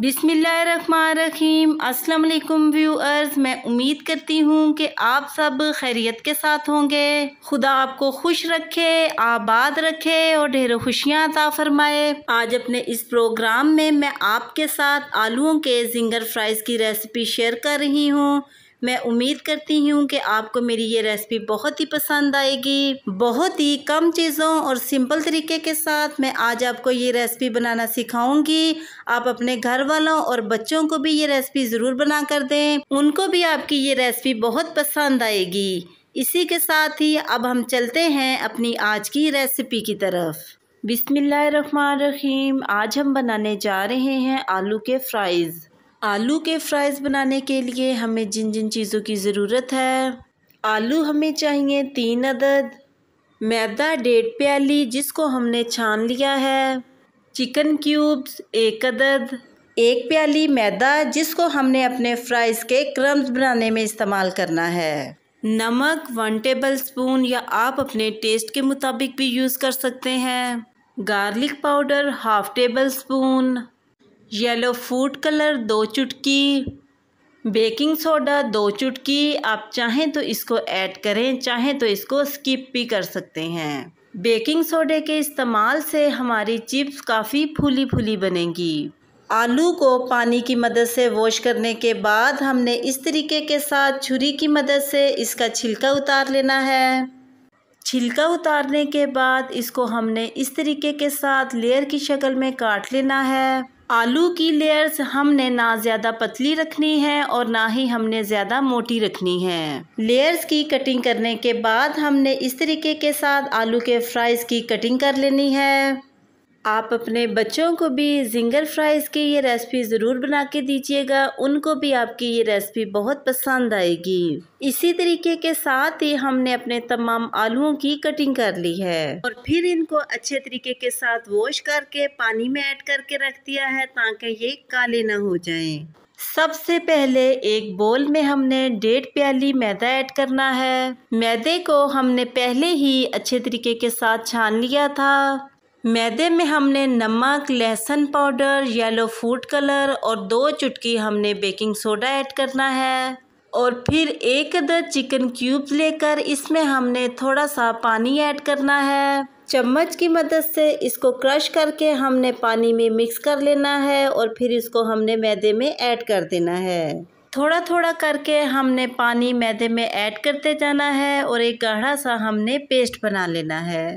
बिसमीम असलकुम व्यूअर्स मैं उम्मीद करती हूँ कि आप सब खैरियत के साथ होंगे खुदा आपको खुश रखे आबाद रखे और ढेर खुशियाँ अता फरमाए आज अपने इस प्रोग्राम में मैं आपके साथ आलूओं के जिंगर फ्राइज़ की रेसिपी शेयर कर रही हूँ मैं उम्मीद करती हूँ कि आपको मेरी ये रेसिपी बहुत ही पसंद आएगी बहुत ही कम चीज़ों और सिंपल तरीके के साथ मैं आज आपको ये रेसिपी बनाना सिखाऊंगी आप अपने घर वालों और बच्चों को भी ये रेसिपी ज़रूर बना कर दें उनको भी आपकी ये रेसिपी बहुत पसंद आएगी इसी के साथ ही अब हम चलते हैं अपनी आज की रेसिपी की तरफ बिसमीम आज हम बनाने जा रहे हैं आलू के फ्राइज़ आलू के फ्राइज़ बनाने के लिए हमें जिन जिन चीज़ों की ज़रूरत है आलू हमें चाहिए तीन अदद मैदा डेढ़ प्याली जिसको हमने छान लिया है चिकन क्यूब्स एक अदद एक प्याली मैदा जिसको हमने अपने फ्राइज़ के क्रम्स बनाने में इस्तेमाल करना है नमक वन टेबल स्पून या आप अपने टेस्ट के मुताबिक भी यूज़ कर सकते हैं garlic powder half tablespoon yellow food colour दो चुटकी बेकिंग सोडा दो चुटकी आप चाहें तो इसको ऐड करें चाहें तो इसको स्किप भी कर सकते हैं बेकिंग सोडे के इस्तेमाल से हमारी चिप्स काफ़ी फूली फूली बनेगी आलू को पानी की मदद से वॉश करने के बाद हमने इस तरीके के साथ छुरी की मदद से इसका छिलका उतार लेना है छिलका उतारने के बाद इसको हमने इस तरीके के साथ लेयर की शक्ल में काट लेना है आलू की लेयर्स हमने ना ज़्यादा पतली रखनी है और ना ही हमने ज़्यादा मोटी रखनी है लेयर्स की कटिंग करने के बाद हमने इस तरीके के साथ आलू के फ्राइज़ की कटिंग कर लेनी है आप अपने बच्चों को भी जिंगर फ्राइज़ की ये रेसिपी ज़रूर बना के दीजिएगा उनको भी आपकी ये रेसिपी बहुत पसंद आएगी इसी तरीके के साथ ही हमने अपने तमाम आलूओं की कटिंग कर ली है और फिर इनको अच्छे तरीके के साथ वॉश करके पानी में ऐड करके रख दिया है ताकि ये काले ना हो जाएं। सबसे पहले एक बोल में हमने डेढ़ प्याली मैदा ऐड करना है मैदे को हमने पहले ही अच्छे तरीके के साथ छान लिया था मैदे में हमने नमक लहसुन पाउडर येलो फूड कलर और दो चुटकी हमने बेकिंग सोडा ऐड करना है और फिर एक अदर चिकन क्यूब्स लेकर इसमें हमने थोड़ा सा पानी ऐड करना है चम्मच की मदद से इसको क्रश करके हमने पानी में मिक्स कर लेना है और फिर इसको हमने मैदे में ऐड कर देना है थोड़ा थोड़ा करके हमने पानी मैदे में ऐड करते जाना है और एक गाढ़ा सा हमने पेस्ट बना लेना है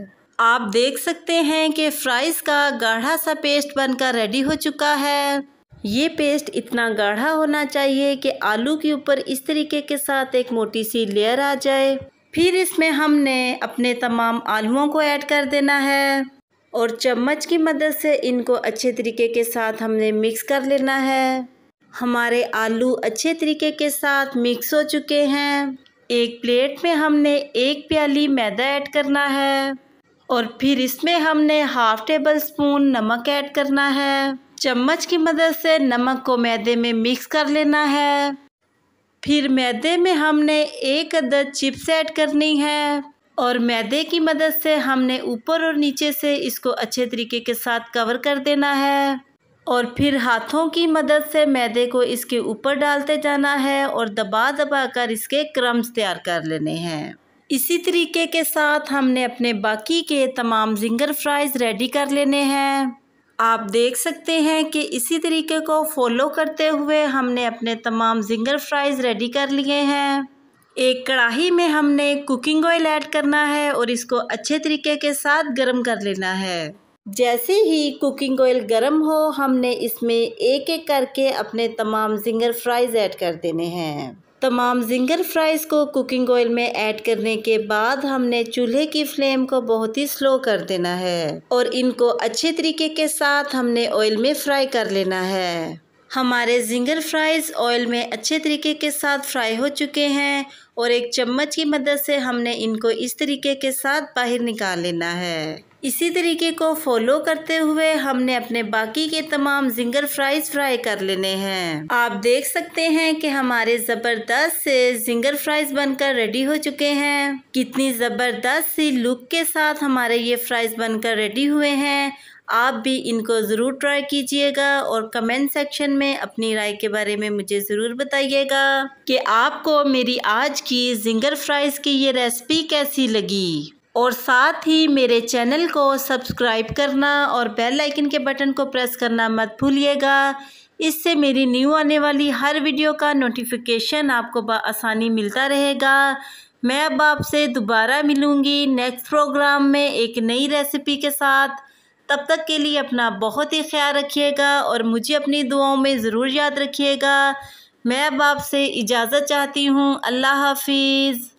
आप देख सकते हैं कि फ्राइज़ का गाढ़ा सा पेस्ट बनकर रेडी हो चुका है ये पेस्ट इतना गाढ़ा होना चाहिए कि आलू के ऊपर इस तरीके के साथ एक मोटी सी लेयर आ जाए फिर इसमें हमने अपने तमाम आलुओं को ऐड कर देना है और चम्मच की मदद से इनको अच्छे तरीके के साथ हमने मिक्स कर लेना है हमारे आलू अच्छे तरीके के साथ मिक्स हो चुके हैं एक प्लेट में हमने एक प्याली मैदा ऐड करना है और फिर इसमें हमने हाफ़ टेबल स्पून नमक ऐड करना है चम्मच की मदद से नमक को मैदे में मिक्स कर लेना है फिर मैदे में हमने एक अदद चिप्स ऐड करनी है और मैदे की मदद से हमने ऊपर और नीचे से इसको अच्छे तरीके के साथ कवर कर देना है और फिर हाथों की मदद से मैदे को इसके ऊपर डालते जाना है और दबा दबा कर इसके क्रम्स तैयार कर लेने हैं इसी तरीके के साथ हमने अपने बाकी के तमाम जिंगर फ्राइज़ रेडी कर लेने हैं आप देख सकते हैं कि इसी तरीके को फॉलो करते हुए हमने अपने तमाम जिंगर फ्राइज़ रेडी कर लिए हैं एक कढ़ाही में हमने कुकिंग ऑयल ऐड करना है और इसको अच्छे तरीके के साथ गर्म कर लेना है जैसे ही कुकिंग ऑयल गर्म हो हमने इसमें एक एक करके अपने तमाम जिंगर फ्राइज़ ऐड कर देने हैं तमाम जिंगर फ्राइज़ को कुकिंग ऑयल में ऐड करने के बाद हमने चूल्हे की फ्लेम को बहुत ही स्लो कर देना है और इनको अच्छे तरीके के साथ हमने ऑयल में फ्राई कर लेना है हमारे जिंगर फ्राइज़ ऑयल में अच्छे तरीके के साथ फ्राई हो चुके हैं और एक चम्मच की मदद से हमने इनको इस तरीके के साथ बाहर निकाल लेना है इसी तरीके को फॉलो करते हुए हमने अपने बाकी के तमाम जिंगर फ्राइज फ्राई कर लेने हैं आप देख सकते हैं कि हमारे ज़बरदस्त से जिंगर फ्राइज बनकर रेडी हो चुके हैं कितनी ज़बरदस्त सी लुक के साथ हमारे ये फ्राइज बनकर रेडी हुए हैं आप भी इनको ज़रूर ट्राई कीजिएगा और कमेंट सेक्शन में अपनी राय के बारे में मुझे ज़रूर बताइएगा कि आपको मेरी आज की जिंगर फ्राइज़ की ये रेसिपी कैसी लगी और साथ ही मेरे चैनल को सब्सक्राइब करना और बेल आइकन के बटन को प्रेस करना मत भूलिएगा इससे मेरी न्यू आने वाली हर वीडियो का नोटिफिकेशन आपको आसानी मिलता रहेगा मैं अब आपसे दोबारा मिलूँगी नेक्स्ट प्रोग्राम में एक नई रेसिपी के साथ तब तक के लिए अपना बहुत ही ख्याल रखिएगा और मुझे अपनी दुआओं में ज़रूर याद रखिएगा मैं अब आपसे इजाज़त चाहती हूँ अल्लाह हाफिज़